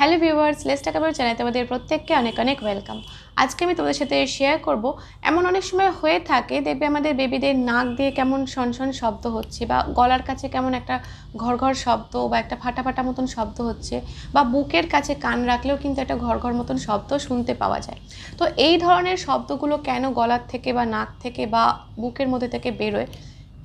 Hello viewers less বলে জানাই তোমাদের প্রত্যেককে অনেক অনেক ওয়েলকাম আজকে আমি তোমাদের সাথে শেয়ার করব এমন অনেক সময় হয়ে থাকে দেখবে আমাদের বেবিদের নাক দিয়ে কেমন শন শব্দ হচ্ছে বা গলার কাছে কেমন একটা ঘর ঘর শব্দ বা একটা ফাটা ফাটা মতন শব্দ হচ্ছে বা বুকের কাছে কান রাখলেও কিন্তু একটা ঘর ঘর মতন শব্দ শুনতে পাওয়া যায় তো এই ধরনের শব্দগুলো কেন গলার থেকে বা নাক থেকে বা বুকের মধ্যে থেকে বেরোয়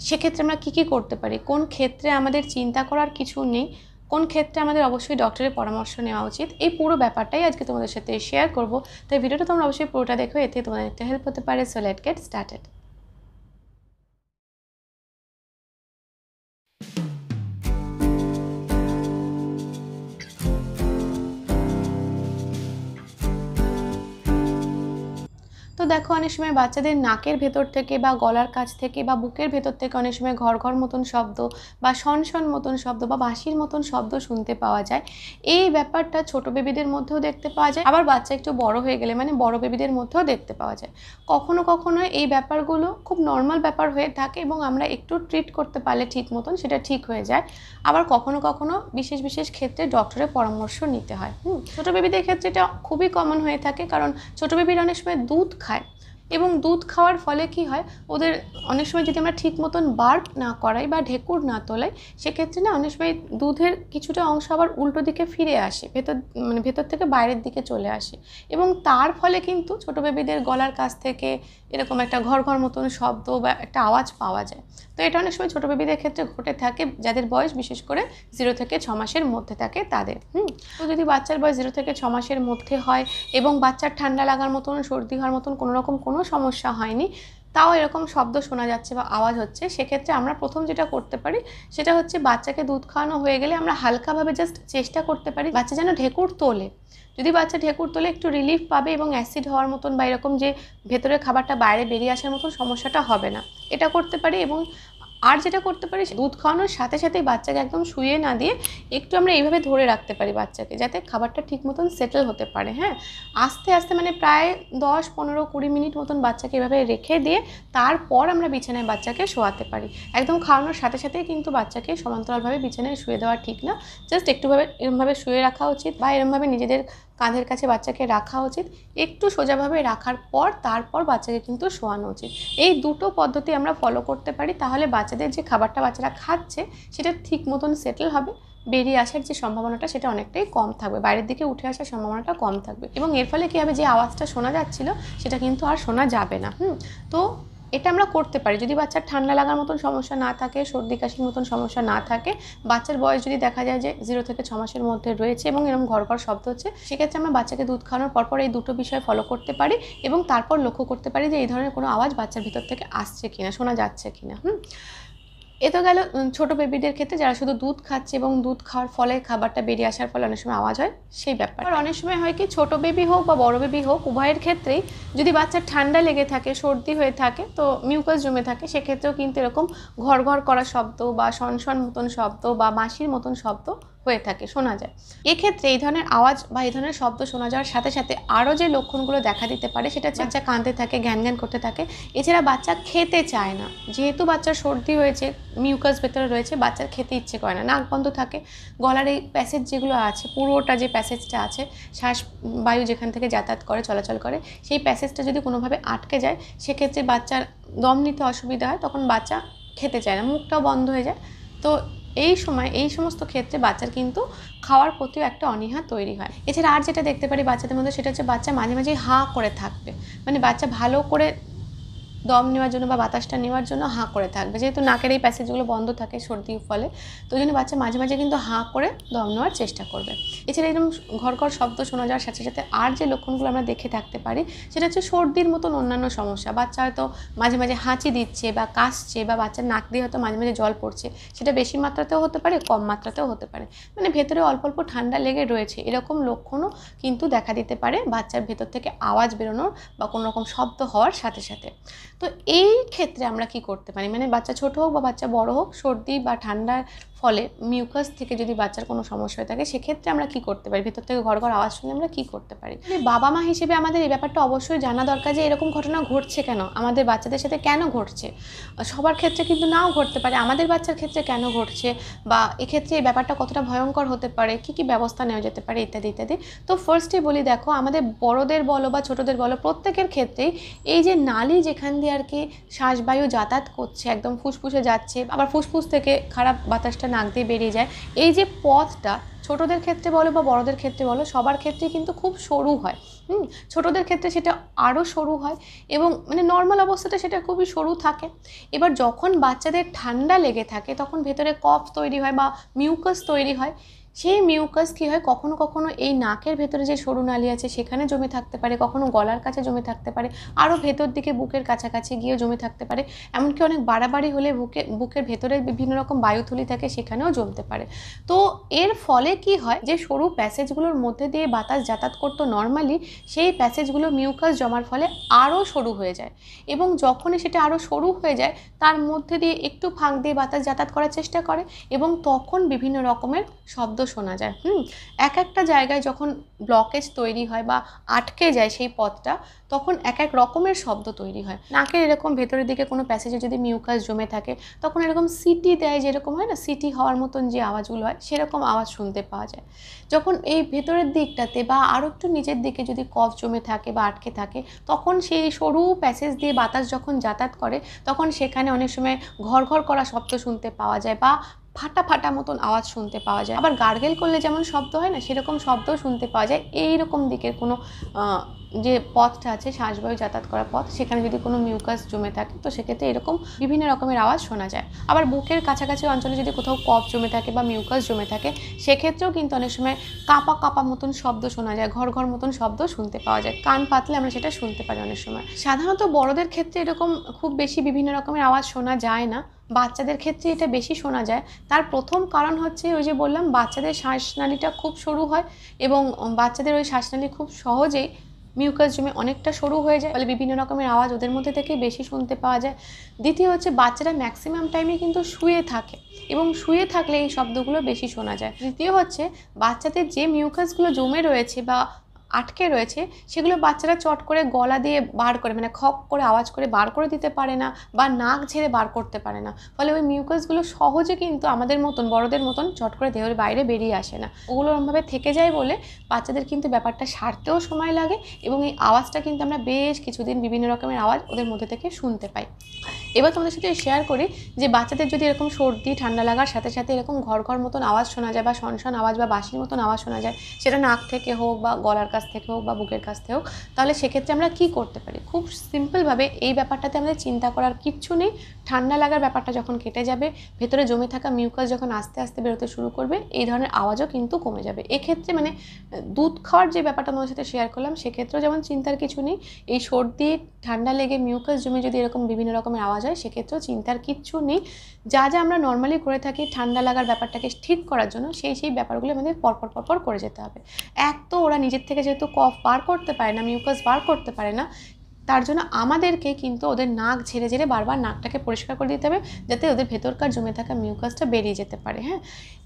সেক্ষেত্রে আমরা কী কী করতে পারি কোন ক্ষেত্রে আমাদের চিন্তা করার কিছু নেই কোন ক্ষেত্রে আমাদের অবশ্যই ডক্টরের পরামর্শ নেওয়া উচিত এই পুরো ব্যাপারটাই আজকে তোমাদের সাথে শেয়ার করব তাই ভিডিওটা তোমরা অবশ্যই পুরোটা দেখো এতে তোমাদের একটা হেল্প হতে পারে সো লেট গেট স্টার্টেড তো দেখো অনেক সময় বাচ্চাদের নাকের ভেতর থেকে বা গলার কাছ থেকে বা বুকের ভেতর থেকে অনেক সময় ঘর ঘর মতন শব্দ বা শন মতন শব্দ বা বাঁশির মতন শব্দ শুনতে পাওয়া যায় এই ব্যাপারটা ছোট বেবিদের মধ্যেও দেখতে পাওয়া যায় আবার বাচ্চা একটু বড় হয়ে গেলে মানে বড় বেবিদের মধ্যেও দেখতে পাওয়া যায় কখনো কখনো এই ব্যাপারগুলো খুব নর্মাল ব্যাপার হয়ে থাকে এবং আমরা একটু ট্রিট করতে পারলে ঠিক মতন সেটা ঠিক হয়ে যায় আবার কখনো কখনো বিশেষ বিশেষ ক্ষেত্রে ডক্টরের পরামর্শ নিতে হয় ছোটো বেবিদের ক্ষেত্রে এটা খুবই কমন হয়ে থাকে কারণ ছোটো বেবির অনেক সময় দুধ খায় এবং দুধ খাওয়ার ফলে কি হয় ওদের অনেক সময় যদি আমরা ঠিক মতন বার্প না করাই বা ঢেকুর না তোলাই সেক্ষেত্রে না অনেক সময় দুধের কিছুটা অংশ আবার উল্টো দিকে ফিরে আসে ভেতর মানে ভেতর থেকে বাইরের দিকে চলে আসে এবং তার ফলে কিন্তু ছোট বেবিদের গলার কাছ থেকে এরকম একটা ঘর ঘর মতন শব্দ বা একটা আওয়াজ পাওয়া যায় তো এটা অনেক সময় ছোটো বেবিদের ক্ষেত্রে ঘটে থাকে যাদের বয়স বিশেষ করে জিরো থেকে ছ মাসের মধ্যে থাকে তাদের হুম তো যদি বাচ্চার বয়স জিরো থেকে ছ মাসের মধ্যে হয় এবং বাচ্চার ঠান্ডা লাগার মতন সর্দি হওয়ার মতন কোনো রকম কোনো সমস্যা হয়নি তাও এরকম শব্দ শোনা যাচ্ছে বা আওয়াজ হচ্ছে সেক্ষেত্রে আমরা প্রথম যেটা করতে পারি সেটা হচ্ছে বাচ্চাকে দুধ খাওয়ানো হয়ে গেলে আমরা হালকাভাবে জাস্ট চেষ্টা করতে পারি বাচ্চা যেন ঢেকুর তোলে যদি বাচ্চা ঢেকুর তোলে একটু রিলিফ পাবে এবং অ্যাসিড হওয়ার মতন বা এরকম যে ভেতরে খাবারটা বাইরে বেরিয়ে আসার মতন সমস্যাটা হবে না এটা করতে পারি এবং আর যেটা করতে পারি দুধ খাওয়ানোর সাথে সাথেই বাচ্চাকে একদম শুয়ে না দিয়ে একটু আমরা এইভাবে ধরে রাখতে পারি বাচ্চাকে যাতে খাবারটা ঠিক মতন সেটেল হতে পারে হ্যাঁ আস্তে আস্তে মানে প্রায় দশ পনেরো কুড়ি মিনিট মতন বাচ্চাকে এভাবে রেখে দিয়ে তারপর আমরা বিছানায় বাচ্চাকে শোয়াতে পারি একদম খাওয়ানোর সাথে সাথেই কিন্তু বাচ্চাকে সমান্তরালভাবে বিছানায় শুয়ে দেওয়া ঠিক না জাস্ট একটুভাবে এরমভাবে শুয়ে রাখা উচিত বা এরমভাবে নিজেদের কাঁধের কাছে বাচ্চাকে রাখা উচিত একটু সোজাভাবে রাখার পর তারপর বাচ্চাকে কিন্তু শোয়ানো উচিত এই দুটো পদ্ধতি আমরা ফলো করতে পারি তাহলে বাচ্চাদের যে খাবারটা বাচ্চারা খাচ্ছে সেটা ঠিক মতন সেটেল হবে বেরিয়ে আসার যে সম্ভাবনাটা সেটা অনেকটাই কম থাকবে বাইরের দিকে উঠে আসার সম্ভাবনাটা কম থাকবে এবং এর ফলে কী হবে যে আওয়াজটা শোনা যাচ্ছিল সেটা কিন্তু আর শোনা যাবে না হুম তো এটা আমরা করতে পারি যদি বাচ্চার ঠান্ডা লাগার মতন সমস্যা না থাকে সর্দি কাশির মতন সমস্যা না থাকে বাচ্চার বয়স যদি দেখা যায় যে জিরো থেকে ছ মাসের মধ্যে রয়েছে এবং এরকম ঘর ঘর শব্দ হচ্ছে সেক্ষেত্রে আমরা বাচ্চাকে দুধ খাওয়ানোর পরপর এই দুটো বিষয় ফলো করতে পারি এবং তারপর লক্ষ্য করতে পারি যে এই ধরনের কোনো আওয়াজ বাচ্চার ভিতর থেকে আসছে কিনা শোনা যাচ্ছে কিনা হুম এ তো গেল ছোটো বেবিদের ক্ষেত্রে যারা শুধু দুধ খাচ্ছে এবং দুধ খাওয়ার ফলে খাবারটা বেরিয়ে আসার ফলে অনেক সময় আওয়াজ হয় সেই ব্যাপার আর অনেক সময় হয় কি ছোটো বেবি হোক বা বড় বেবি হোক উভয়ের ক্ষেত্রেই যদি বাচ্চার ঠান্ডা লেগে থাকে সর্দি হয়ে থাকে তো মিউকাস জমে থাকে সেক্ষেত্রেও কিন্তু এরকম ঘর ঘর করা শব্দ বা সনসন মতন শব্দ বা মাসির মতন শব্দ হয়ে থাকে শোনা যায় এক্ষেত্রে এই ধরনের আওয়াজ বা এই ধরনের শব্দ শোনা যাওয়ার সাথে সাথে আরও যে লক্ষণগুলো দেখা দিতে পারে সেটা হ্যাঁ। বাচ্চা কাঁদতে থাকে জ্ঞান জ্ঞান করতে থাকে এছাড়া বাচ্চা খেতে চায় না যেহেতু বাচ্চার সর্দি হয়েছে মিউকাস ভেতরে রয়েছে বাচ্চার খেতে ইচ্ছে করে না নাক বন্ধ থাকে গলার এই প্যাসেজ যেগুলো আছে পুরোটা যে প্যাসেজটা আছে শ্বাস বায়ু যেখান থেকে যাতায়াত করে চলাচল করে সেই প্যাসেজটা যদি কোনোভাবে আটকে যায় সেক্ষেত্রে বাচ্চার দম নিতে অসুবিধা হয় তখন বাচ্চা খেতে চায় না মুখটাও বন্ধ হয়ে যায় তো এই সময় এই সমস্ত ক্ষেত্রে বাচ্চার কিন্তু খাওয়ার প্রতিও একটা অনীহা তৈরি হয় এছাড়া আর যেটা দেখতে পারি বাচ্চাদের মধ্যে সেটা হচ্ছে বাচ্চা মাঝে মাঝে হা করে থাকবে মানে বাচ্চা ভালো করে দম নেওয়ার জন্য বা বাতাসটা নেওয়ার জন্য হাঁ করে থাকবে যেহেতু নাকের এই প্যাসেজগুলো বন্ধ থাকে সর্দির ফলে তো ওই জন্য বাচ্চা মাঝে মাঝে কিন্তু হাঁ করে দম নেওয়ার চেষ্টা করবে এছাড়া এরকম ঘর ঘর শব্দ শোনা যাওয়ার সাথে সাথে আর যে লক্ষণগুলো আমরা দেখে থাকতে পারি সেটা হচ্ছে সর্দির মতন অন্যান্য সমস্যা বাচ্চা হয়তো মাঝে মাঝে হাঁচি দিচ্ছে বা কাশছে বা বাচ্চার নাক দিয়ে হয়তো মাঝে মাঝে জল পড়ছে সেটা বেশি মাত্রাতেও হতে পারে কম মাত্রাতেও হতে পারে মানে ভেতরে অল্প অল্প ঠান্ডা লেগে রয়েছে এরকম লক্ষণও কিন্তু দেখা দিতে পারে বাচ্চার ভেতর থেকে আওয়াজ বেরোনোর বা কোনো রকম শব্দ হওয়ার সাথে সাথে তো এই ক্ষেত্রে আমরা কি করতে পারি মানে বাচ্চা ছোট হোক বা বাচ্চা বড় হোক সর্দি বা ঠান্ডার ফলে মিউকাস থেকে যদি বাচ্চার কোনো সমস্যা হয়ে থাকে সেক্ষেত্রে আমরা কি করতে পারি ভেতর থেকে ঘর ঘর আওয়াজ শুনে আমরা কি করতে পারি বাবা মা হিসেবে আমাদের এই ব্যাপারটা অবশ্যই জানা দরকার যে এরকম ঘটনা ঘটছে কেন আমাদের বাচ্চাদের সাথে কেন ঘটছে সবার ক্ষেত্রে কিন্তু নাও ঘটতে পারে আমাদের বাচ্চার ক্ষেত্রে কেন ঘটছে বা এক্ষেত্রে এই ব্যাপারটা কতটা ভয়ঙ্কর হতে পারে কি কি ব্যবস্থা নেওয়া যেতে পারে ইত্যাদি ইত্যাদি তো ফার্স্টে বলি দেখো আমাদের বড়দের বলো বা ছোটদের বলো প্রত্যেকের ক্ষেত্রেই এই যে নালি যেখান দিয়ে আর কি শ্বাসবায়ু যাতায়াত করছে একদম ফুসফুসে যাচ্ছে আবার ফুসফুস থেকে খারাপ বাতাসটা নাক দিয়ে বেরিয়ে যায় এই যে পথটা ছোটদের ক্ষেত্রে বলো বা বড়দের ক্ষেত্রে বলো সবার ক্ষেত্রে কিন্তু খুব সরু হয় হুম ছোটোদের ক্ষেত্রে সেটা আরও সরু হয় এবং মানে নর্মাল অবস্থাতে সেটা খুবই সরু থাকে এবার যখন বাচ্চাদের ঠান্ডা লেগে থাকে তখন ভেতরে কফ তৈরি হয় বা মিউকাস তৈরি হয় সেই মিউকাস কী হয় কখনো কখনো এই নাকের ভেতরে যে সরু নালী আছে সেখানে জমে থাকতে পারে কখনো গলার কাছে জমে থাকতে পারে আরও ভেতর দিকে বুকের কাছাকাছি গিয়ে জমে থাকতে পারে এমনকি অনেক বাড়াবাড়ি হলে বুকে বুকের ভেতরে বিভিন্ন রকম বায়ুথলি থাকে সেখানেও জমতে পারে তো এর ফলে কি হয় যে সরু প্যাসেজগুলোর মধ্যে দিয়ে বাতাস যাতায়াত করতো নর্মালি সেই প্যাসেজগুলো মিউকাস জমার ফলে আরও সরু হয়ে যায় এবং যখনই সেটা আরও সরু হয়ে যায় তার মধ্যে দিয়ে একটু ফাঁক দিয়ে বাতাস যাতায়াত করার চেষ্টা করে এবং তখন বিভিন্ন রকমের শব্দ মতো শোনা যায় হুম এক একটা জায়গায় যখন ব্লকেজ তৈরি হয় বা আটকে যায় সেই পথটা তখন এক এক রকমের শব্দ তৈরি হয় নাকের এরকম ভেতরের দিকে কোনো প্যাসেজে যদি মিউকাস জমে থাকে তখন এরকম সিটি দেয় যেরকম হয় না সিটি হওয়ার মতন যে আওয়াজগুলো হয় সেরকম আওয়াজ শুনতে পাওয়া যায় যখন এই ভেতরের দিকটাতে বা আরও একটু নিচের দিকে যদি কফ জমে থাকে বা আটকে থাকে তখন সেই সরু প্যাসেজ দিয়ে বাতাস যখন যাতায়াত করে তখন সেখানে অনেক সময় ঘর ঘর করা শব্দ শুনতে পাওয়া যায় বা ফাটা ফাটা মতন আওয়াজ শুনতে পাওয়া যায় আবার গার্গেল করলে যেমন শব্দ হয় না সেরকম শব্দও শুনতে পাওয়া যায় এই রকম দিকের কোনো যে পথটা আছে শ্বাসবায়ু যাতায়াত করার পথ সেখানে যদি কোনো মিউকাস জমে থাকে তো সেক্ষেত্রে এরকম বিভিন্ন রকমের আওয়াজ শোনা যায় আবার বুকের কাছাকাছি অঞ্চলে যদি কোথাও কফ জমে থাকে বা মিউকাস জমে থাকে সেক্ষেত্রেও কিন্তু অনেক সময় কাঁপা কাঁপা মতন শব্দ শোনা যায় ঘর ঘর মতন শব্দ শুনতে পাওয়া যায় কান পাতলে আমরা সেটা শুনতে পারি অনেক সময় সাধারণত বড়দের ক্ষেত্রে এরকম খুব বেশি বিভিন্ন রকমের আওয়াজ শোনা যায় না বাচ্চাদের ক্ষেত্রে এটা বেশি শোনা যায় তার প্রথম কারণ হচ্ছে ওই যে বললাম বাচ্চাদের শ্বাসনালীটা খুব সরু হয় এবং বাচ্চাদের ওই শ্বাসনালী খুব সহজেই মিউকাস জমে অনেকটা সরু হয়ে যায় ফলে বিভিন্ন রকমের আওয়াজ ওদের মধ্যে থেকে বেশি শুনতে পাওয়া যায় দ্বিতীয় হচ্ছে বাচ্চারা ম্যাক্সিমাম টাইমে কিন্তু শুয়ে থাকে এবং শুয়ে থাকলে এই শব্দগুলো বেশি শোনা যায় তৃতীয় হচ্ছে বাচ্চাদের যে মিউকাসগুলো জমে রয়েছে বা আটকে রয়েছে সেগুলো বাচ্চারা চট করে গলা দিয়ে বার করে মানে খপ করে আওয়াজ করে বার করে দিতে পারে না বা নাক ঝেড়ে বার করতে পারে না ফলে ওই মিউকাসগুলো সহজে কিন্তু আমাদের মতন বড়দের মতন চট করে দেহের বাইরে বেরিয়ে আসে না ওগুলো ওরমভাবে থেকে যায় বলে বাচ্চাদের কিন্তু ব্যাপারটা সারতেও সময় লাগে এবং এই আওয়াজটা কিন্তু আমরা বেশ কিছুদিন বিভিন্ন রকমের আওয়াজ ওদের মধ্যে থেকে শুনতে পাই এবার তোমাদের সাথে শেয়ার করি যে বাচ্চাদের যদি এরকম সর্দি ঠান্ডা লাগার সাথে সাথে এরকম ঘর ঘর মতন আওয়াজ শোনা যায় বা শনশন আওয়াজ বা বাসির মতন আওয়াজ শোনা যায় সেটা নাক থেকে হোক বা গলার কাছ কাছ থেকে হোক বা বুকের কাছ থেকে হোক তাহলে সেক্ষেত্রে আমরা কি করতে পারি খুব সিম্পলভাবে এই ব্যাপারটাতে আমাদের চিন্তা করার কিচ্ছু নেই ঠান্ডা লাগার ব্যাপারটা যখন কেটে যাবে ভেতরে জমে থাকা মিউকাস যখন আস্তে আস্তে বেরোতে শুরু করবে এই ধরনের আওয়াজও কিন্তু কমে যাবে এক্ষেত্রে মানে দুধ খাওয়ার যে ব্যাপারটা তোমার সাথে শেয়ার করলাম সেক্ষেত্রেও যেমন চিন্তার কিছু নেই এই সর্দি ঠান্ডা লেগে মিউকাস জমে যদি এরকম বিভিন্ন রকমের আওয়াজ হয় সেক্ষেত্রেও চিন্তার কিচ্ছু নেই যা যা আমরা নর্মালি করে থাকি ঠান্ডা লাগার ব্যাপারটাকে ঠিক করার জন্য সেই সেই ব্যাপারগুলো আমাদের পরপর পরপর করে যেতে হবে এক তো ওরা নিজের থেকে যেহেতু কফ বার করতে পারে না মিউকাস বার করতে পারে না তার জন্য আমাদেরকে কিন্তু ওদের নাক ঝেড়ে ঝেড়ে বারবার নাকটাকে পরিষ্কার করে দিতে হবে যাতে ওদের ভেতরকার জমে থাকা মিউকাসটা বেরিয়ে যেতে পারে হ্যাঁ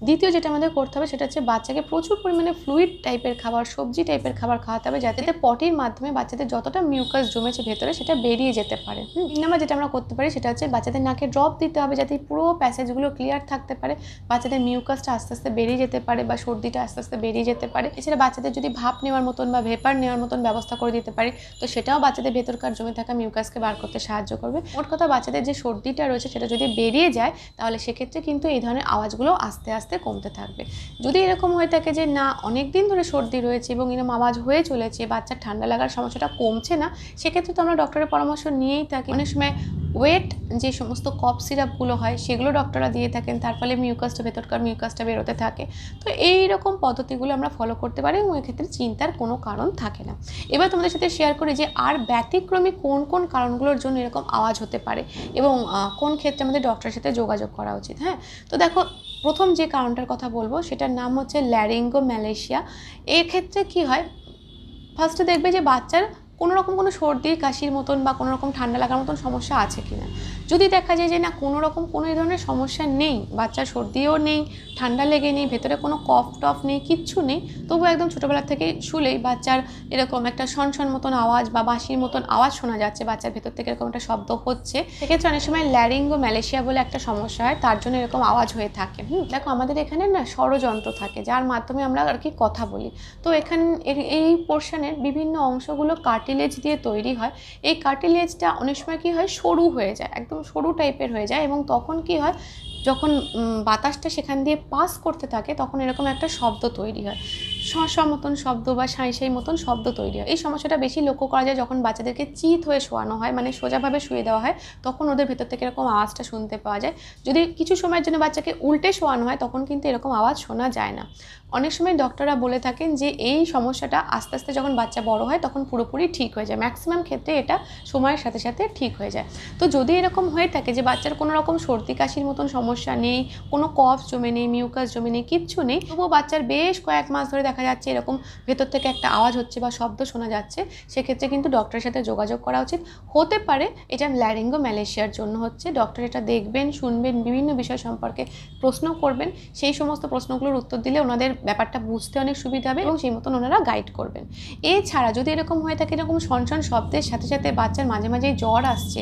দ্বিতীয় যেটা আমাদের করতে হবে সেটা হচ্ছে বাচ্চাকে প্রচুর পরিমাণে ফ্লুইড টাইপের খাবার সবজি টাইপের খাবার খাওয়াতে হবে যাতে পটির মাধ্যমে বাচ্চাদের যতটা মিউকাস জমেছে ভেতরে সেটা বেরিয়ে যেতে পারে তিন নম্বর যেটা আমরা করতে পারি সেটা হচ্ছে বাচ্চাদের নাকে ড্রপ দিতে হবে যাতে পুরো প্যাসেজগুলো ক্লিয়ার থাকতে পারে বাচ্চাদের মিউকাসটা আস্তে আস্তে বেরিয়ে যেতে পারে বা সর্দিটা আস্তে আস্তে বেরিয়ে যেতে পারে এছাড়া বাচ্চাদের যদি ভাপ নেওয়ার মতন বা ভেপার নেওয়ার মতন ব্যবস্থা করে দিতে পারি তো সেটাও বাচ্চাদের ভেতর ভেতরকার জমে থাকা মিউকাসকে বার করতে সাহায্য করবে মোট কথা বাচ্চাদের যে সর্দিটা রয়েছে সেটা যদি বেরিয়ে যায় তাহলে সেক্ষেত্রে কিন্তু এই ধরনের আওয়াজগুলো আস্তে আস্তে কমতে থাকবে যদি এরকম হয়ে থাকে যে না অনেক দিন ধরে সর্দি রয়েছে এবং এরকম আওয়াজ হয়ে চলেছে বাচ্চার ঠান্ডা লাগার সমস্যাটা কমছে না সেক্ষেত্রে তো আমরা ডক্টরের পরামর্শ নিয়েই থাকি অনেক সময় ওয়েট যে সমস্ত কফ সিরাপগুলো হয় সেগুলো ডক্টররা দিয়ে থাকেন তার ফলে মিউকাসটা ভেতরকার মিউকাসটা বেরোতে থাকে তো এই রকম পদ্ধতিগুলো আমরা ফলো করতে পারি এবং এক্ষেত্রে চিন্তার কোনো কারণ থাকে না এবার তোমাদের সাথে শেয়ার করি যে আর ব্যতিক্রমী কোন কোন কারণগুলোর জন্য এরকম আওয়াজ হতে পারে এবং কোন ক্ষেত্রে আমাদের ডক্টরের সাথে যোগাযোগ করা উচিত হ্যাঁ তো দেখো প্রথম যে কারণটার কথা বলবো সেটার নাম হচ্ছে ল্যারিঙ্গো ম্যালেশিয়া এক্ষেত্রে কি হয় ফার্স্টে দেখবে যে বাচ্চার কোনো রকম কোনো সর্দি কাশির মতন বা কোনো রকম ঠান্ডা লাগার মতন সমস্যা আছে কি না যদি দেখা যায় যে না কোনো রকম কোনো ধরনের সমস্যা নেই বাচ্চা সর্দিও নেই ঠান্ডা লেগে নেই ভেতরে কোনো কফ টফ নেই কিচ্ছু নেই তবু একদম ছোটোবেলা থেকে শুলেই বাচ্চার এরকম একটা সনসন মতন আওয়াজ বা বাঁশির মতন আওয়াজ শোনা যাচ্ছে বাচ্চার ভেতর থেকে এরকম একটা শব্দ হচ্ছে সেক্ষেত্রে অনেক সময় ল্যারিঙ্গো ম্যালেশিয়া বলে একটা সমস্যা হয় তার জন্য এরকম আওয়াজ হয়ে থাকে হুম দেখো আমাদের এখানে না ষড়যন্ত্র থাকে যার মাধ্যমে আমরা আর কি কথা বলি তো এখানে এই পোর্শনের বিভিন্ন অংশগুলো কার্টিলেজ দিয়ে তৈরি হয় এই কার্টিলেজটা অনেক সময় কী হয় সরু হয়ে যায় একদম সরু টাইপের হয়ে যায় এবং তখন কি হয় যখন বাতাসটা সেখান দিয়ে পাস করতে থাকে তখন এরকম একটা শব্দ তৈরি হয় শশা মতন শব্দ বা সাঁই মতন শব্দ তৈরি হয় এই সমস্যাটা বেশি লক্ষ্য করা যায় যখন বাচ্চাদেরকে চিত হয়ে শোয়ানো হয় মানে সোজাভাবে শুয়ে দেওয়া হয় তখন ওদের ভেতর থেকে এরকম আওয়াজটা শুনতে পাওয়া যায় যদি কিছু সময়ের জন্য বাচ্চাকে উল্টে শোয়ানো হয় তখন কিন্তু এরকম আওয়াজ শোনা যায় না অনেক সময় ডক্টররা বলে থাকেন যে এই সমস্যাটা আস্তে আস্তে যখন বাচ্চা বড় হয় তখন পুরোপুরি ঠিক হয়ে যায় ম্যাক্সিমাম ক্ষেত্রে এটা সময়ের সাথে সাথে ঠিক হয়ে যায় তো যদি এরকম হয়ে থাকে যে বাচ্চার কোনো রকম সর্দি কাশির মতন সমস্যা নেই কোনো কফ জমে নেই মিউকাস জমে নেই কিচ্ছু নেই তবুও বাচ্চার বেশ কয়েক মাস ধরে দেখা দেখা যাচ্ছে এরকম ভেতর থেকে একটা আওয়াজ হচ্ছে বা শব্দ শোনা যাচ্ছে সেক্ষেত্রে কিন্তু ডক্টরের সাথে যোগাযোগ করা উচিত হতে পারে এটা ল্যারিঙ্গো ম্যালেশিয়ার জন্য হচ্ছে ডক্টর এটা দেখবেন শুনবেন বিভিন্ন বিষয় সম্পর্কে প্রশ্ন করবেন সেই সমস্ত প্রশ্নগুলোর উত্তর দিলে ওনাদের ব্যাপারটা বুঝতে অনেক সুবিধা হবে এবং সেই মতন ওনারা গাইড করবেন এছাড়া যদি এরকম হয়ে থাকে এরকম সনসন শব্দের সাথে সাথে বাচ্চার মাঝে মাঝেই জ্বর আসছে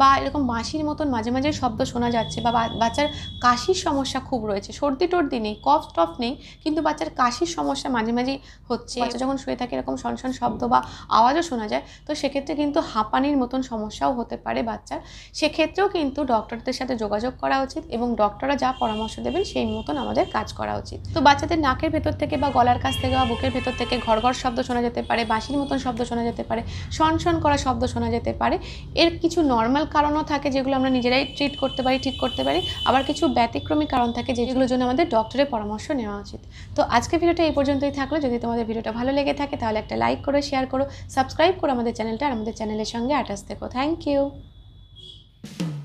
বা এরকম মাসির মতন মাঝে মাঝে শব্দ শোনা যাচ্ছে বা বাচ্চার কাশির সমস্যা খুব রয়েছে সর্দি টর্দি নেই কফ টফ নেই কিন্তু বাচ্চার কাশির সমস্যা সমস্যা মাঝে মাঝেই হচ্ছে যখন শুয়ে থাকে এরকম সনসন শব্দ বা আওয়াজও শোনা যায় তো সেক্ষেত্রে কিন্তু হাঁপানির মতন সমস্যাও হতে পারে বাচ্চার সেক্ষেত্রেও কিন্তু ডক্টরদের সাথে যোগাযোগ করা উচিত এবং ডক্টররা যা পরামর্শ দেবেন সেই মতন আমাদের কাজ করা উচিত তো বাচ্চাদের নাকের ভেতর থেকে বা গলার কাছ থেকে বা বুকের ভেতর থেকে ঘর ঘর শব্দ শোনা যেতে পারে বাঁশির মতন শব্দ শোনা যেতে পারে সনসন করা শব্দ শোনা যেতে পারে এর কিছু নর্মাল কারণও থাকে যেগুলো আমরা নিজেরাই ট্রিট করতে পারি ঠিক করতে পারি আবার কিছু ব্যতিক্রমী কারণ থাকে যেগুলোর জন্য আমাদের ডক্টরের পরামর্শ নেওয়া উচিত তো আজকে ভিডিওটা এই পর্যন্ত পর্যন্তই থাকলো যদি তোমাদের ভিডিওটা ভালো লেগে থাকে তাহলে একটা লাইক করো শেয়ার করো সাবস্ক্রাইব করো আমাদের চ্যানেলটা আর আমাদের চ্যানেলের সঙ্গে আটাস থেকো থ্যাংক ইউ